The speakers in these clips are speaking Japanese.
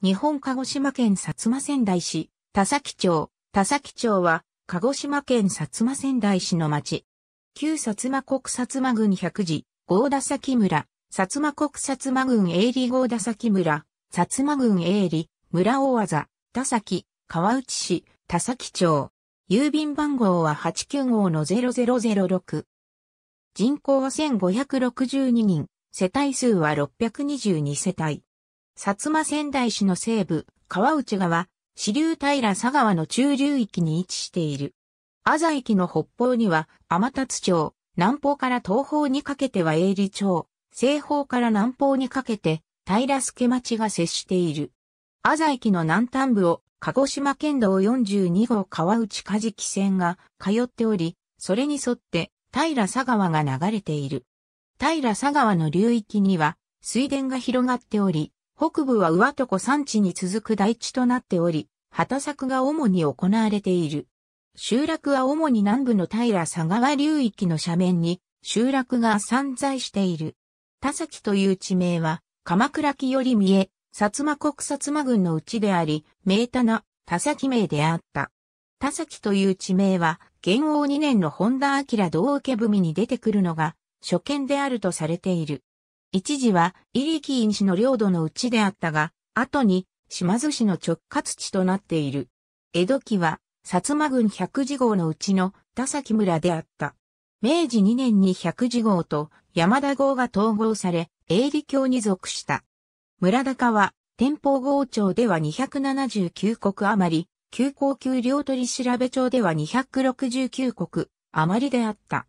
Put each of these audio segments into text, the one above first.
日本鹿児島県薩摩仙台市、田崎町。田崎町は、鹿児島県薩摩仙台市の町。旧薩摩国薩摩郡百寺、郷田崎村、薩摩国薩摩郡営利郷田崎村、薩摩郡営利、村大技、田崎、川内市、田崎町。郵便番号は89号の0006。人口は1562人、世帯数は622世帯。薩摩仙台市の西部、川内川、支流平佐川の中流域に位置している。阿佐駅の北方には天達町、南方から東方にかけては営利町、西方から南方にかけて平助町が接している。阿佐駅の南端部を鹿児島県道42号川内梶木線が通っており、それに沿って平佐川が流れている。平佐川の流域には水田が広がっており、北部は上床山地に続く大地となっており、畑作が主に行われている。集落は主に南部の平佐川流域の斜面に集落が散在している。田崎という地名は、鎌倉木より見え、薩摩国薩摩郡のうちであり、名棚、田崎名であった。田崎という地名は、元王2年の本田明受家文に出てくるのが、初見であるとされている。一時はイリキーン氏の領土のうちであったが、後に島津氏の直轄地となっている。江戸期は、薩摩郡百字号のうちの田崎村であった。明治2年に百字号と山田号が統合され、営利教に属した。村高は、天保号庁では279国余り、旧高級領取調べ庁では269国余りであった。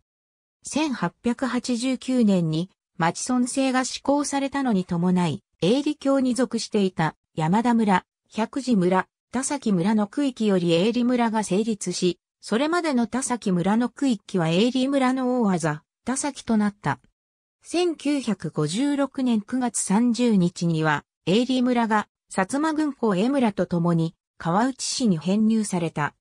1889年に町村制が施行されたのに伴い、営利教に属していた山田村、百寺村、田崎村の区域より営利村が成立し、それまでの田崎村の区域は営利村の大技、田崎となった。1956年9月30日には、営利村が薩摩軍港江村と共に川内市に編入された。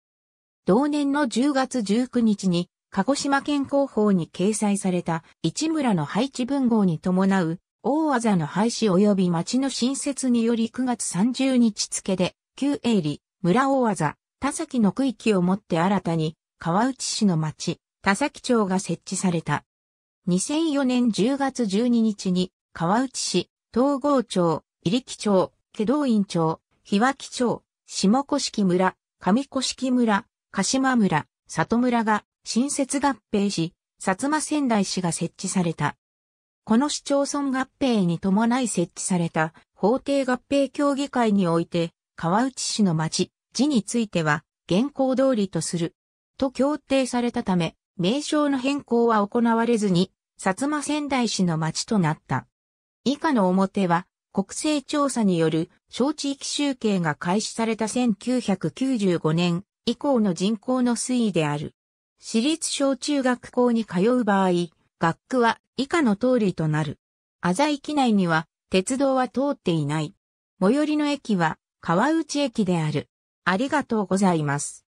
同年の10月19日に鹿児島県広報に掲載された市村の配置文号に伴う大技の廃止及び町の新設により9月30日付で旧営利村大技田崎の区域をもって新たに川内市の町田崎町が設置された。2004年10月12日に川内市東郷町入木町祁道院町日脇町下古式村上古式村鹿島村里村が新設合併し、薩摩仙台市が設置された。この市町村合併に伴い設置された法定合併協議会において、川内市の町、地については、現行通りとする。と協定されたため、名称の変更は行われずに、薩摩仙台市の町となった。以下の表は、国勢調査による小地域集計が開始された1995年以降の人口の推移である。私立小中学校に通う場合、学区は以下の通りとなる。浅井駅内には鉄道は通っていない。最寄りの駅は川内駅である。ありがとうございます。